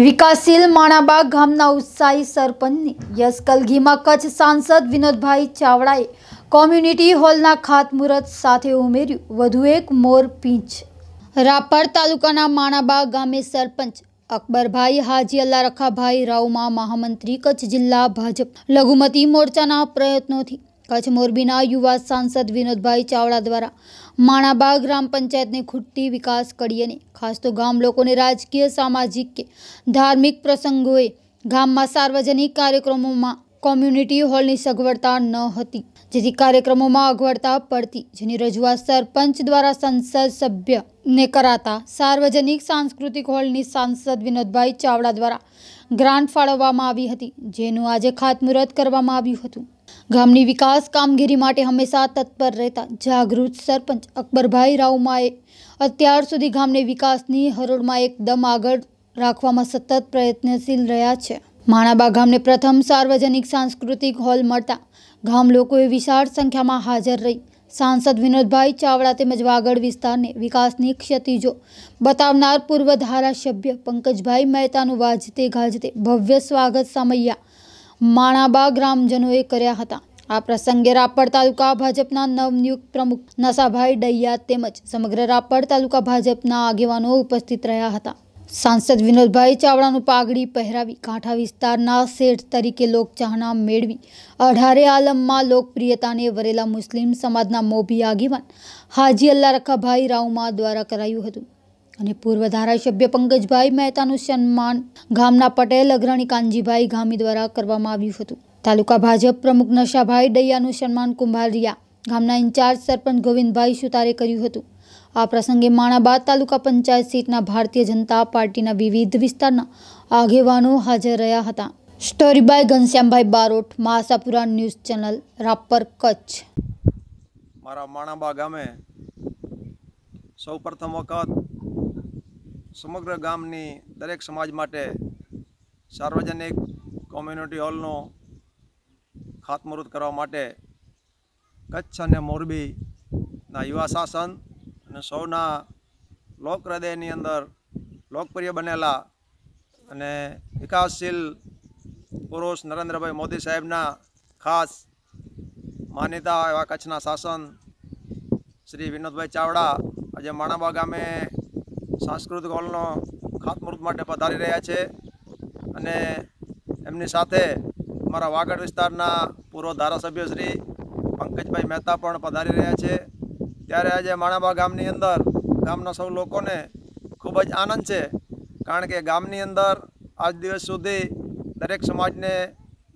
વિકાસશીલ માણાબા ગામના ઉત્સાહી સરપંચની યશકલગીમાં કચ્છ સાંસદ વિનોદભાઈ ચાવડાએ કોમ્યુનિટી હોલના ખાતમુહૂર્ત સાથે ઉમેર્યું વધુ એક મોર પીંચ રાપર તાલુકાના માણાબા ગામે સરપંચ અકબરભાઈ હાજી અલ્લા રખાભાઈ રાવમાં મહામંત્રી કચ્છ જિલ્લા ભાજપ લઘુમતી મોરચાના પ્રયત્નોથી કચ્છ મોરબીના યુવા સાંસદ વિનોદભાઈ ચાવડા દ્વારા માણાબા ગ્રામ પંચાયતની ખૂટતી વિકાસ કડીએને ખાસ તો ગામ લોકોને રાજકીય સામાજિક કે ધાર્મિક પ્રસંગોએ ગામમાં સાર્વજનિક કાર્યક્રમોમાં કોમ્યુનિટી હોલની સગવડતા ન હતી જેથી કાર્યક્રમોમાં અગવડતા પડતી જેની રજૂઆત સરપંચ દ્વારા સંસદ સભ્યને કરાતા સાર્વજનિક સાંસ્કૃતિક હોલની સાંસદ વિનોદભાઈ ચાવડા દ્વારા ગ્રાન્ટ ફાળવવામાં આવી હતી જેનું આજે ખાતમુહૂર્ત કરવામાં આવ્યું હતું ગામની વિકાસ કામગીરી માટે હંમેશા તત્પર રહેતા જાગૃત સરપંચ અકબરભાઈ રાવમાએ અત્યાર સુધી ગામને વિકાસની હરોળમાં એકદમ આગળ રાખવામાં સતત પ્રયત્નશીલ રહ્યા છે માણાબા ગામને પ્રથમ સાર્વજનિક સાંસ્કૃતિક હોલ મળતા ગામ લોકોએ વિશાળ સંખ્યામાં હાજર રહી સાંસદ વિનોદભાઈ ચાવડા તેમજ વાગડ વિસ્તારને વિકાસની ક્ષતિજો બતાવનાર પૂર્વ ધારાસભ્ય પંકજભાઈ મહેતાનું વાજતે ગાજતે ભવ્ય સ્વાગત સમૈયા માણાબા ગ્રામજનોએ કર્યા હતા આ પ્રસંગે રાપર તાલુકા ભાજપના નવનિયુક્ત પ્રમુખ નસાભાઈ ડૈયા તેમજ સમગ્ર રાપર તાલુકા ભાજપના આગેવાનો ઉપસ્થિત રહ્યા હતા સાંસદ વિનોદભાઈ ચાવડાનું પાઘડી પહેરાવી કાંઠા વિસ્તારના શેઠ તરીકે લોકચાહના મેળવી અઢારે આલમમાં લોકપ્રિયતાને વરેલા મુસ્લિમ સમાજના મોભી આગેવાન હાજી અલ્લા રખાભાઈ રાઉમા દ્વારા કરાયું હતું અને પૂર્વ ધારાસભ્ય પંકજભાઈ મહેતાનું સન્માન ગામના પટેલ અગ્રણી કાનજીભાઈ ગામી દ્વારા કરવામાં આવ્યું હતું તાલુકા ભાજપ પ્રમુખ નશાભાઈ ડૈયાનું સન્માન કુંભારિયા ગામના ઇન્ચાર્જ સરપંચ ગોવિંદભાઈ સુતારે કર્યું હતું આ પ્રસંગે માણાબાદ તાલુકા પંચાયત સીટના ભારતીય જનતા પાર્ટીના વિવિધ વિસ્તારના આગેવાનો હાજર રહ્યા હતા story by Ghanshyambhai Barot Masapura news channel Rapar Kutch મારા માણાબા ગામે સૌ પ્રથમ વખત સમગ્ર ગામની દરેક સમાજ માટે સાર્વજનિક કોમ્યુનિટી હોલનો ખાતમુહૂર્ત કરવા માટે કચ્છ અને મોરબીના યુવા શાસન અને સૌના લોક હૃદયની અંદર લોકપ્રિય બનેલા અને વિકાસશીલ પુરુષ નરેન્દ્રભાઈ મોદી સાહેબના ખાસ માનીતા એવા કચ્છના શાસન શ્રી વિનોદભાઈ ચાવડા આજે માણાબા ગામે સાંસ્કૃતિક હોલનો ખાતમુહૂર્ત માટે પધારી રહ્યા છે અને એમની સાથે અમારા વાગડ વિસ્તારના પૂર્વ ધારાસભ્ય શ્રી પંકજભાઈ મહેતા પણ પધારી રહ્યા છે ત્યારે આજે માણાબા ગામની અંદર ગામના સૌ લોકોને ખૂબ જ આનંદ છે કારણ કે ગામની અંદર આજ દિવસ સુધી દરેક સમાજને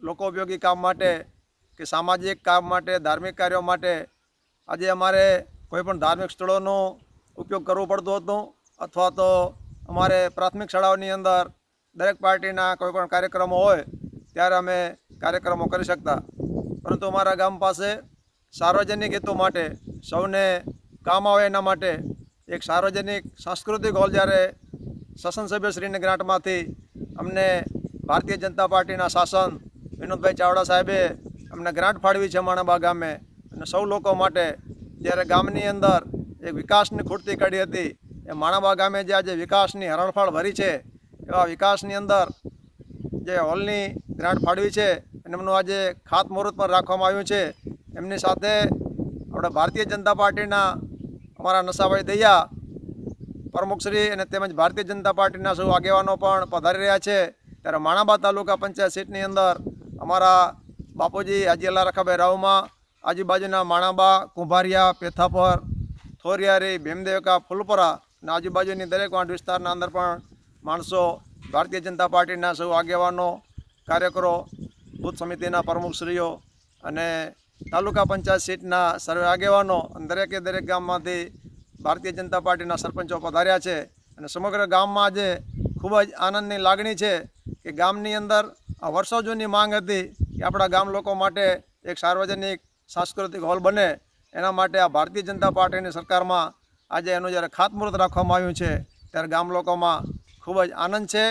લોકો ઉપયોગી કામ માટે કે સામાજિક કામ માટે ધાર્મિક કાર્યો માટે આજે અમારે કોઈપણ ધાર્મિક સ્થળોનો ઉપયોગ કરવો પડતો હતો અથવા તો અમારે પ્રાથમિક શાળાઓની અંદર દરેક પાર્ટીના કોઈપણ કાર્યક્રમો હોય ત્યારે અમે કાર્યક્રમો કરી શકતા પરંતુ અમારા ગામ પાસે સાર્વજનિક હેતુ માટે સૌને કામ આવે એના માટે એક સાર્વજનિક સાંસ્કૃતિક હોલ જ્યારે શાસન સભ્યશ્રીની ગ્રાન્ટમાંથી અમને ભારતીય જનતા પાર્ટીના શાસન વિનોદભાઈ ચાવડા સાહેબે અમને ગ્રાન્ટ ફાળવી છે માણાબા ગામે અને સૌ લોકો માટે જ્યારે ગામની અંદર એક વિકાસની ખૂટતી કાઢી હતી એ માણાબા ગામે જે આજે વિકાસની હરણફાળ ભરી છે એવા વિકાસની અંદર જે હોલની ગ્રાન્ટ ફાળવી છે એમનું આજે ખાતમુહૂર્ત પણ રાખવામાં આવ્યું છે એમની સાથે આપણે ભારતીય જનતા પાર્ટીના અમારા નશાભાઈ દૈયા પ્રમુખશ્રી અને તેમજ ભારતીય જનતા પાર્ટીના સૌ આગેવાનો પણ પધારી રહ્યા છે ત્યારે માણાબા તાલુકા પંચાયત સીટની અંદર અમારા બાપુજી હાજીલા રખાભાઈ રાવમાં આજુબાજુના માણાબા કુંભારિયા પેથાપર થોરિયારી ભીમદેવકા ફૂલપરા અને આજુબાજુની દરેક વાંઢ વિસ્તારના અંદર પણ માણસો ભારતીય જનતા પાર્ટીના સૌ આગેવાનો કાર્યકરો બુથ સમિતિના પ્રમુખશ્રીઓ અને તાલુકા પંચાયત સીટના સર્વે આગેવાનો અને દરેકે દરેક ગામમાંથી ભારતીય જનતા પાર્ટીના સરપંચો પધાર્યા છે અને સમગ્ર ગામમાં આજે ખૂબ જ આનંદની લાગણી છે કે ગામની અંદર આ વર્ષો જૂની માંગ હતી કે આપણા ગામ લોકો માટે એક સાર્વજનિક સાંસ્કૃતિક હોલ બને એના માટે આ ભારતીય જનતા પાર્ટીની સરકારમાં આજે એનું જ્યારે ખાતમુહૂર્ત રાખવામાં આવ્યું છે ત્યારે ગામ લોકોમાં ખૂબ જ આનંદ છે